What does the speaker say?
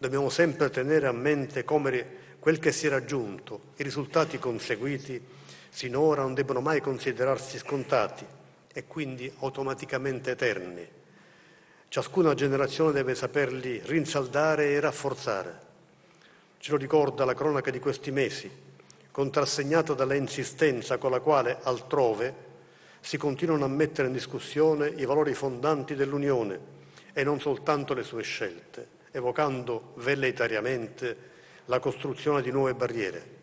dobbiamo sempre tenere a mente come quel che si è raggiunto, i risultati conseguiti sinora non debbono mai considerarsi scontati e quindi automaticamente eterni. Ciascuna generazione deve saperli rinsaldare e rafforzare. Ce lo ricorda la cronaca di questi mesi, contrassegnata dalla insistenza con la quale altrove si continuano a mettere in discussione i valori fondanti dell'Unione e non soltanto le sue scelte evocando velleitariamente la costruzione di nuove barriere.